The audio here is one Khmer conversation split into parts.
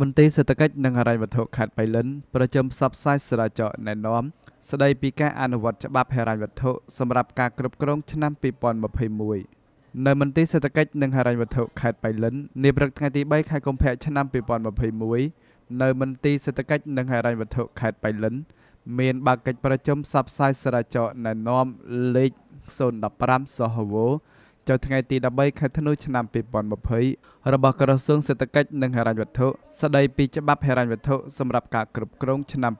មន្ត្រីសេដ្ឋកិច្ចនិងហិរញ្ញវត្ថុខេត្តបៃលិនប្រជុំផ្សព្វផ្សាយស្រាចរណែនាំស្ដីពីការអនុវត្តច្បាប់ហិរញ្ញវត្ថុសម្រាប់ការគ្រប់គ្រងឆ្នាំ2021នៅមន្ទីរសេដ្ឋកិច្ចនិងហិរញ្ញវត្ថុខេត្តបៃលិននាព្រឹកថ្ងៃទី3ខែកុម្ភៈឆ្នាំ2021នៅមន្ទីរសេដ្ឋកិច្ចនិងហិរញ្ញវត្ថុខេត្តបៃលិនមានបើកកិច្ចប្រជុំផ្សព្វផ្សាយស្រាចរណែនាំលេខ015សហវចូលថ្ងៃទី13ខែធ្នូឆ្នាំ2020របស់ក្រសួងសេដ្ឋកិច្ចនិងហិរញ្ញវត្ថុស្តីពីច្បាប់ហិរញ្ញវត្ថុសម្រាប់ការគ្រប់គ្រងឆ្នាំ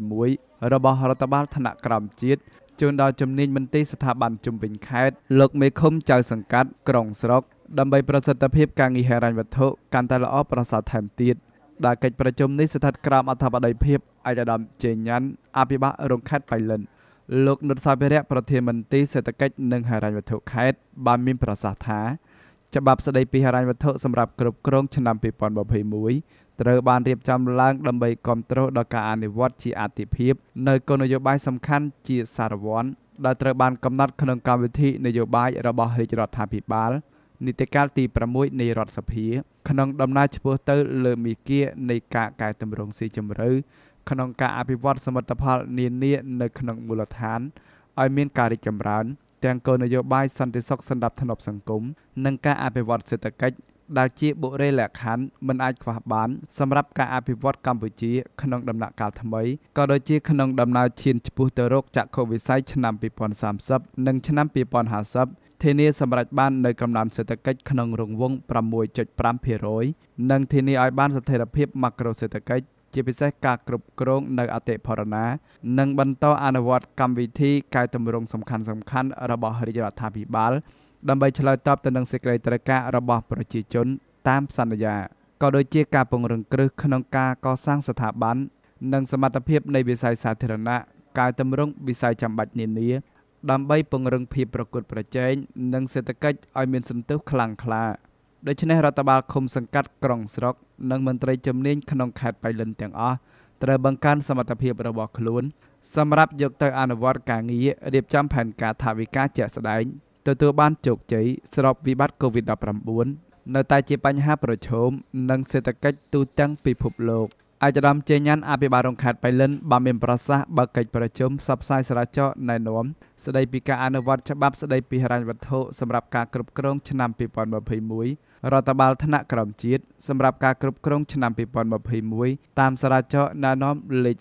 2021របស់រដ្ឋបាលថ្នាក់ក្រោមជាតិជូនដល់ជំនាញមន្ទីរស្ថាប័នជំនាញខេត្តលោកមេឃុំចៅសង្កាត់ក្រុងស្រុក ដើម្បីប្រសិទ្ធភាពការងារហិរញ្ញវត្ថុកាន់តែល្អប្រសើរថែមទៀតដែលកិច្ចប្រជុំនេះស្ថិតក្រោមអធិបតីភាពឯកឧត្តមជេញញ៉ាន់អភិបាលរងខេត្តបៃលិន។លោកនុតសាភិរៈប្រធានមន្ត្រីសេដ្ឋកិច្ចនិងហិរញ្ញវត្ថុខេត្តបានមានប្រសាសន៍ថាច្បាប់ស្តីពីហិរញ្ញវត្ថុសម្រាប់គ្រប់គ្រងឆ្នាំ2021ត្រូវបានរៀបចំឡើង ដើម្បីគ្រប់គ្រងដល់ការអនុវត្តជាអតិភិបនៅគោលនយោបាយសំខាន់ជាសារវ័នដែលត្រូវបានកំណត់ក្នុងកម្មវិធី នយោបាយរបស់រាជរដ្ឋាភិបាលនីតិកាលទី6នៃរដ្ឋសភាក្នុងដំណើរឆ្ពោះទៅលើមីគានៃការកែតម្រង់ស៊ីជម្រៅក្នុងការអភិវឌ្ឍសមិទ្ធផលនានានៅក្នុងមូលដ្ឋានឲ្យមានការរីកចម្រើន ទាំងគោលនយោបាយសន្តិសុខសម្រាប់ធ្នាប់សង្គមនិងការអភិវឌ្ឍសេដ្ឋកិច្ចដែលជាបុរេលក្ខណ្ឌមិនអាចខ្វះបានសម្រាប់ការអភិវឌ្ឍកម្ពុជាក្នុងដំណាក់កាលថ្មីក៏ដូចជាក្នុងដំណើរឈានឆ្ពោះទៅរកចក្ខុវិស័យឆ្នាំ2030និងឆ្នាំ2050ធានាសម្រេចបាននៅកំណើនសេដ្ឋកិច្ចក្នុងរង្វង់6.5%និងធានាឲ្យបានស្ថិរភាពម៉ាក្រូសេដ្ឋកិច្ចជាពិសេសការគ្រប់គ្រងនៅអតិផរណានិងបន្តអនុវត្តកម្មវិធីកែតម្រង់សំខាន់ៗរបស់រាជរដ្ឋាភិបាល ដើម្បីឆ្លើយតបទៅនឹងសេចក្តីត្រូវការរបស់ប្រជាជនតាមសន្យាក៏ដូចជាការពង្រឹងគ្រឹះក្នុងការកសាងស្ថាប័ននិងសមត្ថភាពនៃវិស័យសាធារណៈកែតម្រង់វិស័យចាំបាច់នានា ដើម្បីពង្រឹងភាពប្រកួតប្រជែងនិងសេដ្ឋកិច្ចឲ្យមានសន្ទុះខ្លាំងក្លា។ដូច្នេះរដ្ឋបាលឃុំសង្កាត់ក្រុងស្រុកនិងមន្ត្រីជំនាញក្នុងខេត្តបៃលិនទាំងអស់ត្រូវបង្កើនសមត្ថភាពរបស់ខ្លួន សម្រាប់យកទៅអនុវត្តការងាររៀបចំផែនការថាវិការជាក់ស្ដែងទទួលបានជោគជ័យស្របវិបត្តិ COVID-19 នៅតែជាបញ្ហាប្រឈមនិងសេដ្ឋកិច្ចទូទាំងពិភពលោក។ឯកឧត្តមជេញ៉ាន់អភិបាលរងខេត្តបៃលិន បានមានប្រសាសន៍បើកកិច្ចប្រជុំផ្សព្វផ្សាយស្រាវជ្រាវណែនាំស្ដីពីការអនុវត្តច្បាប់ស្ដីពីហិរញ្ញវត្ថុសម្រាប់ការគ្រប់គ្រងឆ្នាំ2021រដ្ឋបាលថ្នាក់ក្រមជាតិសម្រាប់ការគ្រប់គ្រងឆ្នាំ2021តាមស្រាវជ្រាវណែនាំលេខ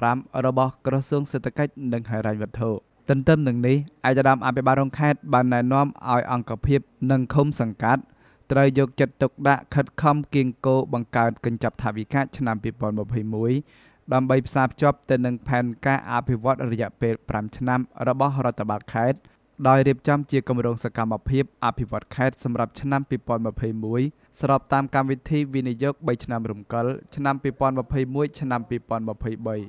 015របស់ក្រសួងសេដ្ឋកិច្ចនិងហិរញ្ញវត្ថុទន្ទឹមនឹងនេះឯកឧត្តមអភិបាលរងខេត្តបានណែនាំឲ្យអង្គភាពនិងឃុំសង្កាត់ត្រូវយកចិត្តទុកដាក់ខិតខំកៀងគរបង្កើតកញ្ចប់ថវិកាឆ្នាំ2021ដើម្បីផ្សារភ្ជាប់ទៅនឹងផែនការអភិវឌ្ឍរយៈពេល5ឆ្នាំរបស់រដ្ឋបាលខេត្តដោយរៀបចំជាគម្រោងសកម្មភាពអភិវឌ្ឍខេត្តសម្រាប់ឆ្នាំ2021ស្របតាមកម្មវិធីវិនិយោគ3ឆ្នាំរំកិលឆ្នាំ2021ឆ្នាំ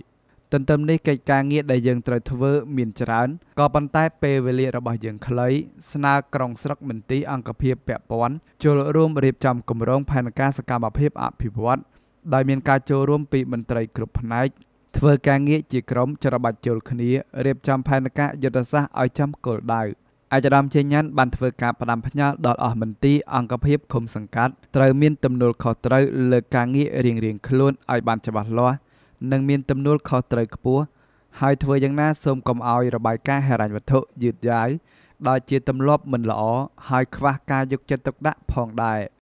2023ទន្ទឹមនេះកិច្ចការងារដែលយើងត្រូវធ្វើមានច្រើនក៏ប៉ុន្តែពេលវេលារបស់យើងខ្លីស្នើក្រុងស្រុកមន្ទីរអង្គភាពពាក់ព័ន្ធចូលរួមរៀបចំគម្រោងផែនការសកម្មភាពអភិវឌ្ឍន៍ដោយមានការចូលរួមពីមន្ត្រីគ្រប់ផ្នែកធ្វើការងារជាក្រុមច្របាច់ជុលគ្នារៀបចំផែនការយុទ្ធសាស្ត្រឲ្យចំគោលដៅអាយដាមជាញាន់បានធ្វើការផ្ដាំផ្ញើដល់អស់មន្ទីរអង្គភាពឃុំសង្កាត់ត្រូវមានទំនួលខុសត្រូវលើការងាររៀងៗខ្លួនឲ្យបានច្បាស់លាស់និងមានទំនួលខុសត្រូវខ្ពស់ហើយធ្វើយ៉ាងណាសូមកុំឲ្យ របាយការណ៍ហិរញ្ញវត្ថុយឺតយ៉ាវដោយជាទម្លាប់មិនល្អហើយខ្វះការយកចិត្តទុកដាក់ផងដែរ។